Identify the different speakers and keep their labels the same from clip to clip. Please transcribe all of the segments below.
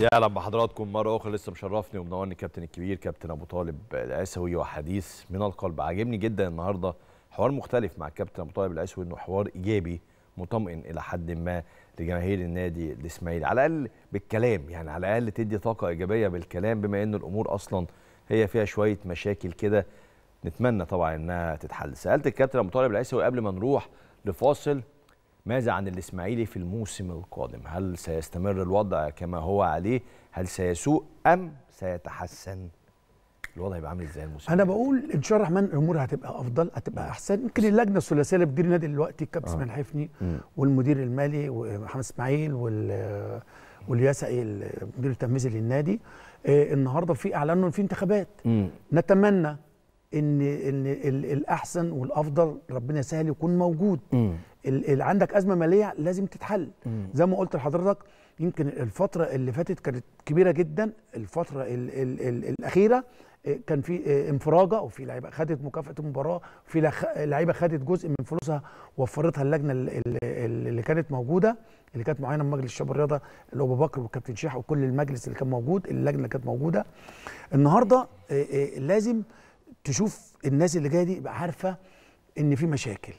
Speaker 1: يا اهلا بحضراتكم مره اخرى لسه مشرفني ومنورني الكابتن الكبير كابتن ابو طالب العسوي وحديث من القلب عاجبني جدا النهارده حوار مختلف مع الكابتن ابو طالب العسوي انه حوار ايجابي مطمئن الى حد ما لجماهير النادي الاسماعيلي على الاقل بالكلام يعني على الاقل تدي طاقه ايجابيه بالكلام بما ان الامور اصلا هي فيها شويه مشاكل كده نتمنى طبعا انها تتحل سالت الكابتن ابو طالب العسوي قبل ما نروح لفاصل ماذا عن الإسماعيلي في الموسم القادم هل سيستمر الوضع كما هو عليه هل سيسوء أم سيتحسن الوضع هيبقى عامل ازاي الموسم انا
Speaker 2: بقول ان شاء الله الرحمن الامور هتبقى افضل هتبقى احسن يمكن اللجنه الثلاثيه اللي بتدير النادي دلوقتي الكابتن آه. اسماعيل حفني والمدير المالي ومحمد اسماعيل وال والياسعي المدير التنفيذي للنادي آه النهارده في اعلان ان في انتخابات مم. نتمنى ان ان الاحسن والافضل ربنا يسهل يكون موجود اللي عندك ازمه ماليه لازم تتحل مم. زي ما قلت لحضرتك يمكن الفتره اللي فاتت كانت كبيره جدا الفتره ال ال ال الاخيره آه، كان في آه، انفراجه وفي لعيبه خدت مكافاه المباراه وفي لعيبه خدت جزء من فلوسها وفرتها اللجنه اللي كانت موجوده اللي كانت معينه من مجلس الشباب الرياضه اللي ابو بكر والكابتن شيح وكل المجلس اللي كان موجود اللجنه اللي كانت موجوده النهارده آه، لازم تشوف الناس اللي جايه دي يبقى عارفه ان في مشاكل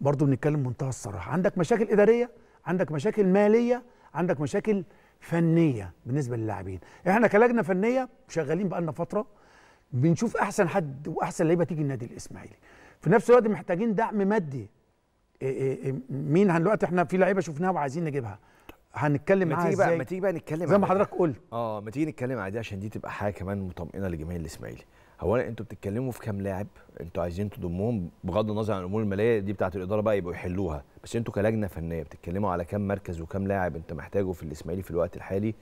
Speaker 2: برضه بنتكلم بمنتهى الصراحه عندك مشاكل اداريه عندك مشاكل ماليه عندك مشاكل فنيه بالنسبه للاعبين احنا كلجنه فنيه شغالين بقالنا فتره بنشوف احسن حد واحسن لعيبه تيجي النادي الاسماعيلي في نفس الوقت محتاجين دعم مادي إيه، إيه، إيه، مين دلوقتي احنا في لعيبه شفناها وعايزين نجيبها هنتكلم معاها ازاي بقى ما تيجي بقى نتكلم زي ما حضرتك
Speaker 1: قلت اه ما تيجي نتكلم عادي دي عشان دي تبقى حاجه كمان مطمئنه لجماهير الاسماعيلي اولا انتوا بتتكلموا في كام لاعب انتوا عايزين تضمهم بغض النظر عن الامور الماليه دي بتاعه الاداره بقى يبقوا يحلوها بس انتوا كلجنه فنيه بتتكلموا على كام مركز وكام لاعب انت محتاجه في الاسماعيلي في الوقت الحالي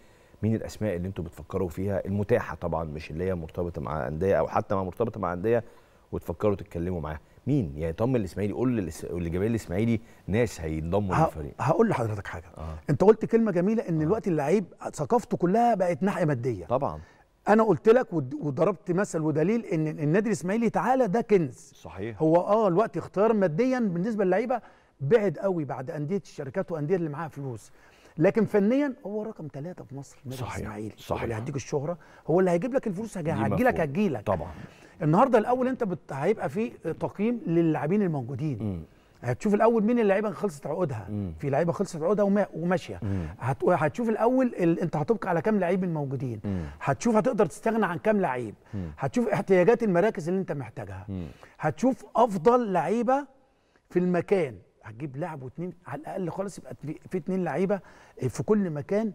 Speaker 1: مين الاسماء اللي انتوا بتفكروا فيها المتاحه طبعا مش اللي هي مرتبطه مع انديه او حتى ما مرتبطه مع انديه وتفكروا تتكلموا معاها مين يعني طمن الاسماعيلي قول جاب الاسماعيلي ناس هينضموا للفريق
Speaker 2: هقول لحضرتك حاجه آه. انت قلت كلمه جميله ان آه. الوقت اللعيب ثقافته كلها بقت ناحيه ماديه طبعا انا قلت لك وضربت مثل ودليل ان النادي الاسماعيلي تعالى ده كنز صحيح هو اه الوقت اختار ماديا بالنسبه للعيبه بعد قوي بعد انديه الشركات وانديه اللي معاها فلوس لكن فنيا هو رقم ثلاثة في مصر النادي الاسماعيلي صحيح هو اللي هيديك الشهره هو اللي هيجيب لك الفلوس هتجيلك هتجيلك طبعا النهارده الاول انت هيبقى في تقييم للاعبين الموجودين م. هتشوف الاول مين اللعيبه خلصت عقودها في لعيبه خلصت عقودها وماشيه هت... هتشوف الاول ال... انت هتبقى على كام لعيب الموجودين هتشوف هتقدر تستغنى عن كام لعيب هتشوف احتياجات المراكز اللي انت محتاجها هتشوف افضل لعيبه في المكان هتجيب لاعب واثنين على الاقل خالص يبقى في اثنين لعيبه آه، في كل مكان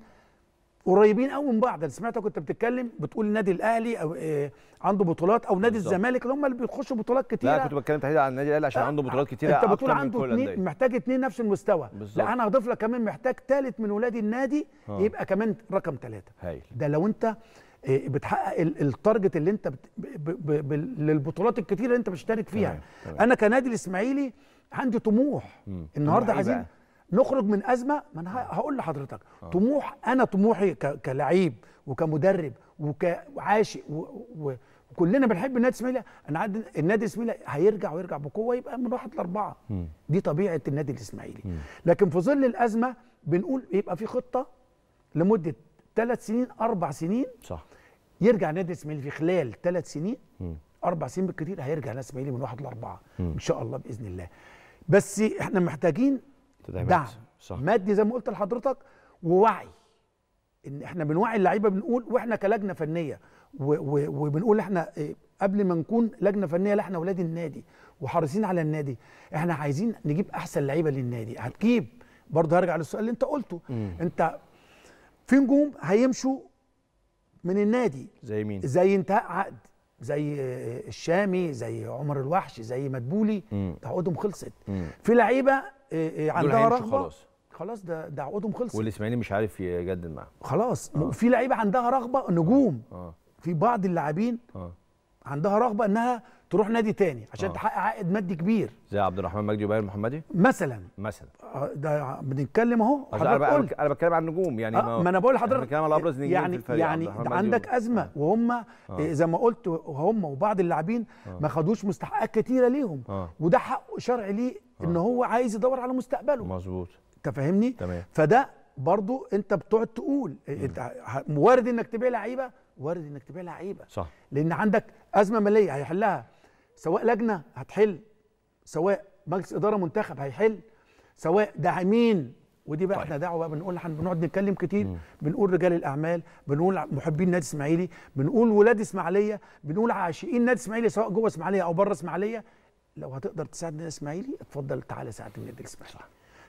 Speaker 2: قريبين قوي من بعض انا سمعتك كنت بتتكلم بتقول النادي الاهلي أو إيه عنده بطولات او نادي الزمالك اللي هم اللي بيخشوا بطولات كتيره لا كنت
Speaker 1: بتكلم تحديدا عن النادي الاهلي عشان عنده آه، بطولات كتيره انت بتقول عنده اتنين
Speaker 2: محتاج اتنين نفس المستوى بالظبط لا انا هضيف لك كمان محتاج تالت من ولاد النادي ها. يبقى كمان رقم ثلاثه ده لو انت آه، بتحقق التارجت اللي انت بت... ب... ب... ب... للبطولات الكتيره اللي انت بتشترك فيها تمام. تمام. انا كنادي الاسماعيلي عندي طموح مم. النهارده إيه عايزين نخرج من ازمه ما انا هقول لحضرتك آه. طموح انا طموحي كلعيب وكمدرب وكعاشق وكلنا بنحب النادي الاسماعيلي انا عاد النادي الاسماعيلي هيرجع ويرجع بقوه يبقى من واحد لاربعه م. دي طبيعه النادي الاسماعيلي لكن في ظل الازمه بنقول يبقى في خطه لمده ثلاث سنين اربع سنين صح يرجع النادي الاسماعيلي في خلال ثلاث سنين م. اربع سنين بالكثير هيرجع النادي الاسماعيلي من واحد لاربعه م. ان شاء الله باذن الله بس احنا محتاجين تدعيمات دعم صح. مادي زي ما قلت لحضرتك ووعي ان احنا بنوعي اللعيبه بنقول واحنا كلجنه فنيه وبنقول احنا إيه، قبل ما نكون لجنه فنيه لا احنا اولاد النادي وحريصين على النادي احنا عايزين نجيب احسن لعيبه للنادي هتجيب برضه هرجع للسؤال اللي انت قلته مم. انت في نجوم هيمشوا من النادي
Speaker 1: زي مين زي
Speaker 2: انتهاء عقد زي الشامي زي عمر الوحش زي مدبولي عقودهم خلصت في لعيبه آه، آه، عندها رغبه خلاص خلاص ده ده عقودهم خلصت والاسماعيلي
Speaker 1: مش عارف يجدد معاه خلاص آه.
Speaker 2: في لعيبه عندها رغبه نجوم آه. آه. في بعض اللاعبين آه. عندها رغبه انها تروح نادي تاني عشان آه. تحقق عائد مادي كبير
Speaker 1: زي عبد الرحمن مجدي وباير محمدي مثلا مثلا آه،
Speaker 2: ده بنتكلم اهو انا انا بتكلم عن
Speaker 1: النجوم يعني آه ما انا بقول لحضرتك يعني بتكلم على ابرز نجوم يعني في الفريق يعني عندك
Speaker 2: ازمه آه. وهم آه. زي ما قلت هم وبعض اللاعبين آه. ما خدوش مستحقات كتيره ليهم آه. وده حق شرعي ليه آه. ان هو عايز يدور على مستقبله مظبوط انت فاهمني فده برضو انت بتقعد تقول إيه، وارد انك تبيع لعيبه وارد انك تبيع لعيبه صح لان عندك ازمه ماليه هيحلها سواء لجنه هتحل سواء مجلس اداره منتخب هيحل سواء داعمين ودي بقى طيب. احنا دعوه بقى بنقول احنا بنقعد نتكلم كتير مم. بنقول رجال الاعمال بنقول محبين نادي اسماعيلي بنقول ولاد اسماعيليه بنقول عاشقين نادي اسماعيلي سواء جوه اسماعيليه او بره اسماعيليه لو هتقدر تساعد نادي اسماعيلي اتفضل تعالى ساعد النادي الاسماعيلي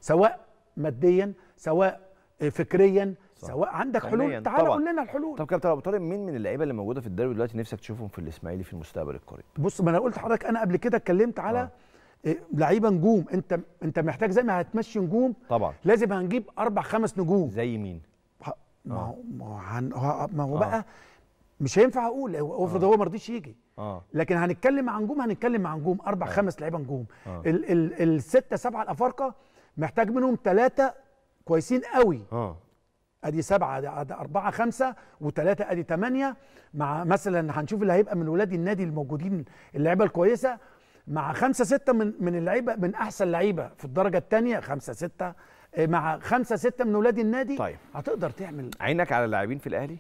Speaker 1: سواء ماديا سواء فكريا صح. سواء عندك حلول تعال قول لنا الحلول طب كابتن ابو طارق مين من اللعيبه اللي موجوده في الدوري دلوقتي نفسك تشوفهم في الاسماعيلي في المستقبل القريب
Speaker 2: بص ما انا قلت لحضرتك انا قبل كده اتكلمت على آه. آه، لعيبه نجوم انت انت محتاج زي ما هتمشي نجوم طبعا لازم هنجيب اربع خمس نجوم زي مين ه... ما آه. هو ما هو آه. بقى مش هينفع اقول افرض هو ما رضيش يجي آه. لكن هنتكلم عن نجوم هنتكلم عن نجوم اربع آه. خمس لعيبه نجوم آه. السته سبعه الافارقه محتاج منهم ثلاثه كويسين قوي اه ادي سبعه ادي اربعه خمسه وثلاثه ادي ثمانيه مع مثلا هنشوف اللي هيبقى من ولاد النادي الموجودين اللعيبه الكويسه مع خمسه سته من من اللعيبه من احسن لعيبه في الدرجه الثانيه خمسه سته إيه، مع خمسه سته من ولاد النادي طيب هتقدر تعمل
Speaker 1: عينك على اللاعبين في
Speaker 2: الاهلي؟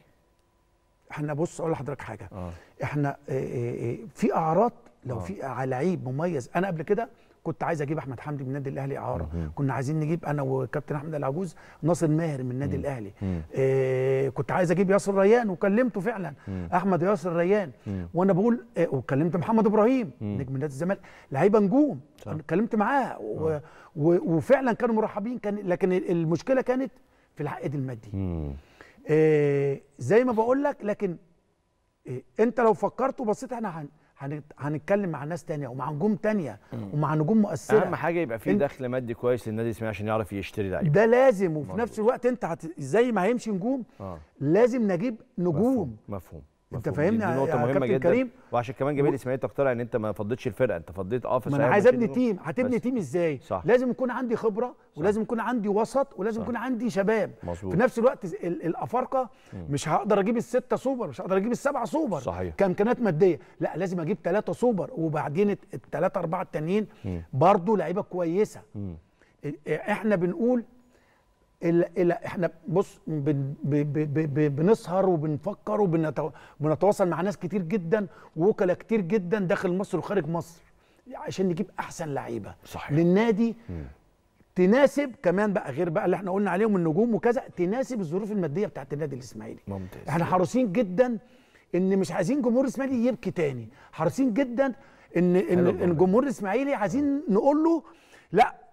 Speaker 2: احنا بص اقول لحضرتك حاجه آه. احنا إيه، إيه، في اعراض لو آه. في لعيب مميز انا قبل كده كنت عايز اجيب احمد حمدي من النادي الاهلي اعاره كنا عايزين نجيب انا وكابتن احمد العجوز ناصر ماهر من النادي الاهلي إيه كنت عايز اجيب ياسر ريان وكلمته فعلا احمد ياسر ريان وانا بقول إيه وكلمت محمد ابراهيم نجم نادي الزمالك لعيبه نجوم اتكلمت معاه و... و... وفعلا كانوا مرحبين كان لكن المشكله كانت في العائد المادي إيه زي ما بقول لك لكن إيه انت لو فكرت وبصيت احنا هن... هنتكلم مع ناس تانية ومع نجوم تانية ومع نجوم مؤثرة أهم حاجة يبقى في
Speaker 1: دخل مادي كويس للنادي الإسماعيلي عشان يعرف يشتري لعيبة ده
Speaker 2: لازم وفي مزبوط. نفس الوقت أنت زي ما هيمشي نجوم آه. لازم نجيب نجوم مفهوم,
Speaker 1: مفهوم. انت فاهمني يا يعني يعني كابتن جدا كريم. وعشان كمان جميل و... اسماعيل تقتنع ان انت ما فضيتش الفرقه انت فضيت اه في ما انا عايز ابني تيم هتبني بس. تيم
Speaker 2: ازاي صح. لازم يكون عندي خبره صح. ولازم يكون عندي وسط ولازم يكون عندي شباب مزبوط. في نفس الوقت ال... الافارقه مش هقدر اجيب السته سوبر مش هقدر اجيب السبعه سوبر صحيح. كامكانات ماديه لا لازم اجيب ثلاثه سوبر وبعدين الثلاثه اربعه التانيين برضه لعيبه كويسه م. احنا بنقول إلا إلا احنا بص بنسهر وبنفكر وبنتواصل مع ناس كتير جدا ووكلاء كتير جدا داخل مصر وخارج مصر عشان نجيب احسن لعيبه صحيح. للنادي مم. تناسب كمان بقى غير بقى اللي احنا قلنا عليهم النجوم وكذا تناسب الظروف الماديه بتاعت النادي الاسماعيلي ممتاز احنا حريصين جدا ان مش عايزين جمهور الاسماعيلي يبكي تاني حريصين جدا ان ان, إن جمهور الاسماعيلي عايزين نقول له لا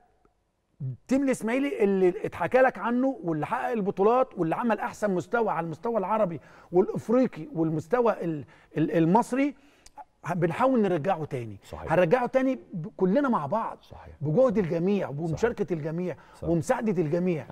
Speaker 2: تيم الاسماعيلي اللي اتحكى لك عنه واللي حقق البطولات واللي عمل احسن مستوى على المستوى العربي والافريقي والمستوى المصري بنحاول نرجعه تاني صحيح. هنرجعه تاني كلنا مع بعض صحيح. بجهد الجميع وبمشاركه الجميع ومساعده الجميع